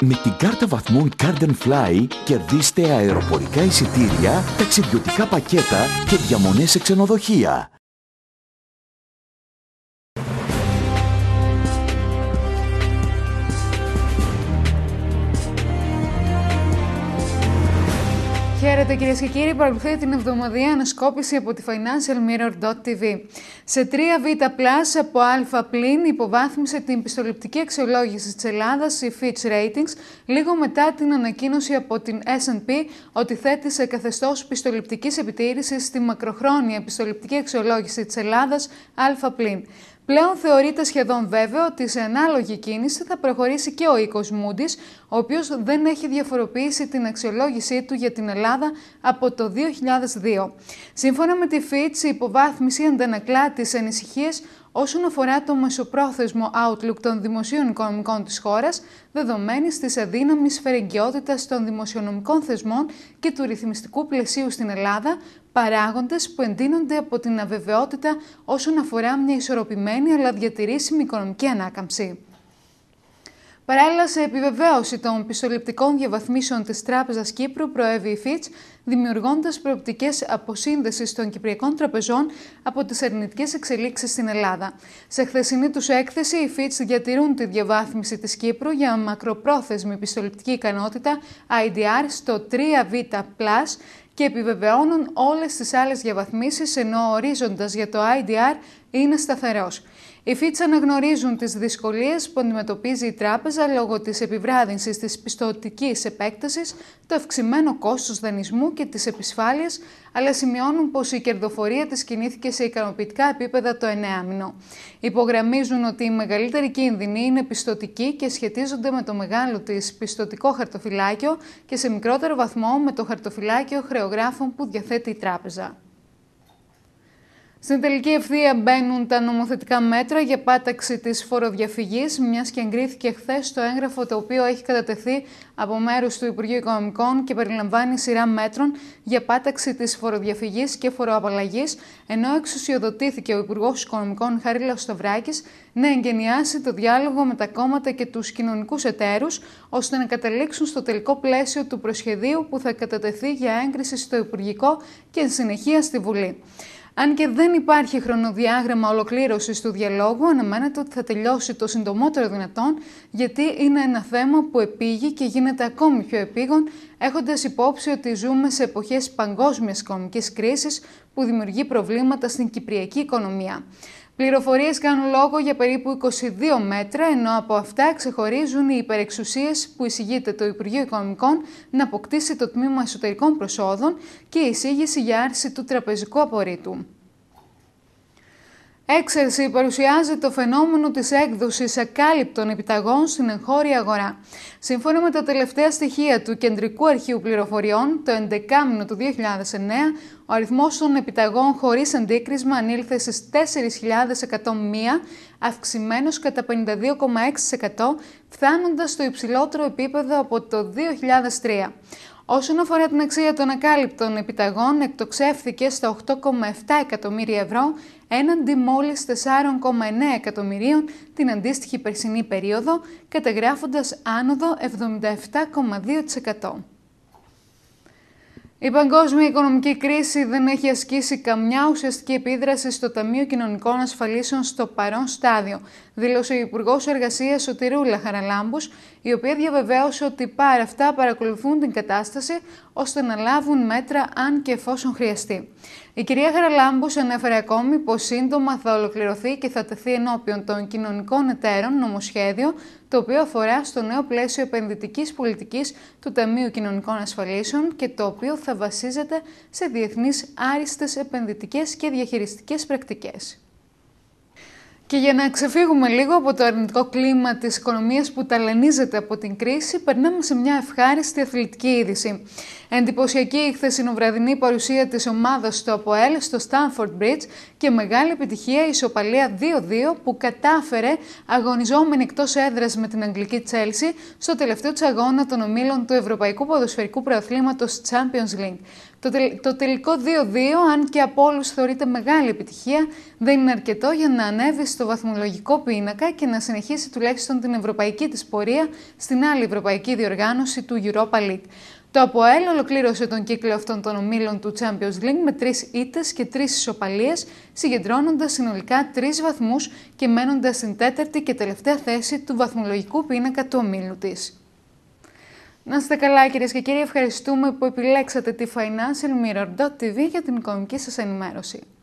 Με την κάρτα βαθμών Garden Fly κερδίστε αεροπορικά εισιτήρια, ταξιδιωτικά πακέτα και διαμονές σε ξενοδοχεία. Χαίρετε κυρίες και κύριοι, παρακολουθείτε την εβδομαδιαία ανασκόπηση από τη financialmirror.tv. Σε 3β από α πλήν υποβάθμισε την πιστοληπτική αξιολόγηση της Ελλάδας η Fitch Ratings λίγο μετά την ανακοίνωση από την S&P ότι θέτει σε καθεστώς πιστοληπτικής επιτήρησης στη μακροχρόνια πιστοληπτική αξιολόγηση της Ελλάδας Αλφα πλήν. Πλέον θεωρείται σχεδόν βέβαιο ότι σε ανάλογη κίνηση θα προχωρήσει και ο οίκος Μούντις, ο οποίος δεν έχει διαφοροποιήσει την αξιολόγησή του για την Ελλάδα από το 2002. Σύμφωνα με τη Fitch, η υποβάθμιση αντανακλά τις ανησυχίες όσον αφορά το μεσοπρόθεσμο outlook των δημοσίων οικονομικών της χώρας, δεδομένης της αδύναμης φερεγγιότητας των δημοσιονομικών θεσμών και του ρυθμιστικού πλαισίου στην Ελλάδα, παράγοντες που εντείνονται από την αβεβαιότητα όσον αφορά μια ισορροπημένη αλλά διατηρήσιμη οικονομική ανάκαμψη. Παράλληλα, σε επιβεβαίωση των πιστοληπτικών διαβαθμίσεων της Τράπεζας Κύπρου, προέβη η Fitch, δημιουργώντας προοπτικές αποσύνδεσης των κυπριακών τραπεζών από τις αρνητικέ εξελίξεις στην Ελλάδα. Σε χθεσινή τους έκθεση, οι Fitch διατηρούν τη διαβάθμιση της Κύπρου για μακροπρόθεσμη πιστοληπτική ικανότητα IDR στο 3β και επιβεβαιώνουν όλες τις άλλες διαβαθμίσεις, ενώ ο ορίζοντας για το IDR είναι σταθερός. Οι Fitch αναγνωρίζουν τις δυσκολίες που αντιμετωπίζει η τράπεζα λόγω της επιβράδυνσης της πιστοτικής επέκτασης, το αυξημένο κόστος δανεισμού και τις επισφάλειες, αλλά σημειώνουν πως η κερδοφορία της κινήθηκε σε ικανοποιητικά επίπεδα το 9 μηνό. Υπογραμμίζουν ότι οι μεγαλύτεροι κίνδυνοι είναι πιστοτικοί και σχετίζονται με το μεγάλο της πιστοτικό χαρτοφυλάκιο και σε μικρότερο βαθμό με το χαρτοφυλάκιο χρεογράφων που διαθέτει η τράπεζα. Στην τελική ευθεία μπαίνουν τα νομοθετικά μέτρα για πάταξη της φοροδιαφυγής, μιας και εγκρίθηκε χθες το έγγραφο το οποίο έχει κατατεθεί από μέρους του Υπουργείου Οικονομικών και περιλαμβάνει σειρά μέτρων για πάταξη της φοροδιαφυγής και φοροαπαλλαγής, ενώ εξουσιοδοτήθηκε ο Υπουργός Οικονομικών Χαρίλα Σταυράκης να εγκαινιάσει το διάλογο με τα κόμματα και τους κοινωνικούς εταίρους, ώστε να καταλήξουν στο τελικό πλαίσιο του προσχεδίου που θα κατατεθεί για έγκριση στο Υπουργικό και συνεχεία στη Βουλή. Αν και δεν υπάρχει χρονοδιάγραμμα ολοκλήρωσης του διαλόγου, αναμένεται ότι θα τελειώσει το συντομότερο δυνατόν, γιατί είναι ένα θέμα που επήγει και γίνεται ακόμη πιο επίγον, έχοντας υπόψη ότι ζούμε σε εποχές παγκόσμιας οικονομικής κρίσης που δημιουργεί προβλήματα στην κυπριακή οικονομία. Πληροφορίες κάνουν λόγο για περίπου 22 μέτρα, ενώ από αυτά ξεχωρίζουν οι υπερεξουσίες που εισηγείται το Υπουργείο Οικονομικών να αποκτήσει το Τμήμα Εσωτερικών Προσόδων και η εισήγηση για άρση του τραπεζικού απορρίτου. Έξερση παρουσιάζει το φαινόμενο της έκδοσης ακάλυπτων επιταγών στην εγχώρια αγορά. Σύμφωνα με τα τελευταία στοιχεία του Κεντρικού Αρχείου Πληροφοριών, το 11 του 2009, ο αριθμός των επιταγών χωρίς αντίκρισμα ανήλθε στις 4.101, αυξημένος κατά 52,6%, φτάνοντας στο υψηλότερο επίπεδο από το 2003. Όσον αφορά την αξία των ακάλυπτων επιταγών, εκτοξεύθηκε στα 8,7 εκατομμύρια ευρώ, έναντι μόλις 4,9 εκατομμυρίων την αντίστοιχη περσινή περίοδο, καταγράφοντας άνοδο 77,2%. Η παγκόσμια οικονομική κρίση δεν έχει ασκήσει καμιά ουσιαστική επίδραση στο Ταμείο Κοινωνικών Ασφαλίσεων στο παρόν στάδιο, δήλωσε ο Υπουργός Εργασίας Σωτηρούλα Χαραλάμπου, η οποία διαβεβαίωσε ότι πάρα αυτά παρακολουθούν την κατάσταση ώστε να λάβουν μέτρα αν και εφόσον χρειαστεί. Η κυρία Χαραλάμπου ανέφερε ακόμη πως σύντομα θα ολοκληρωθεί και θα τεθεί ενώπιον των κοινωνικών εταίρων νομοσχέδιο το οποίο αφορά στο νέο πλαίσιο επενδυτικής πολιτικής του Ταμείου Κοινωνικών Ασφαλίσεων και το οποίο θα βασίζεται σε διεθνείς άριστες επενδυτικές και διαχειριστικές πρακτικές. Και για να ξεφύγουμε λίγο από το αρνητικό κλίμα της οικονομίας που ταλανίζεται από την κρίση, περνάμε σε μια ευχάριστη αθλητική είδηση. Εντυπωσιακή η χθεσινοβραδινή παρουσία της ομάδας του ΑΠΟΕΛ στο Stanford Bridge και μεγάλη επιτυχία η ισοπαλία 2-2 που κατάφερε αγωνιζόμενη εκτός έδρας με την Αγγλική Τσέλσι στο τελευταίο τη αγώνα των ομίλων του Ευρωπαϊκού Ποδοσφαιρικού Προαθλήματος Champions League. Το, τελικό 2-2, αν και από όλους θεωρείται μεγάλη επιτυχία, δεν είναι αρκετό για να ανέβει στο βαθμολογικό πίνακα και να συνεχίσει τουλάχιστον την ευρωπαϊκή της πορεία στην άλλη ευρωπαϊκή διοργάνωση του Europa League. Το ΑΠΟΕΛ ολοκλήρωσε τον κύκλο αυτών των ομίλων του Champions League με τρεις ήττες και τρεις ισοπαλίες, συγκεντρώνοντας συνολικά τρεις βαθμούς και μένοντας στην τέταρτη και τελευταία θέση του βαθμολογικού πίνακα του ομίλου της. Να είστε καλά κυρίες και κύριοι, ευχαριστούμε που επιλέξατε τη Financial Mirror.tv για την οικονομική σας ενημέρωση.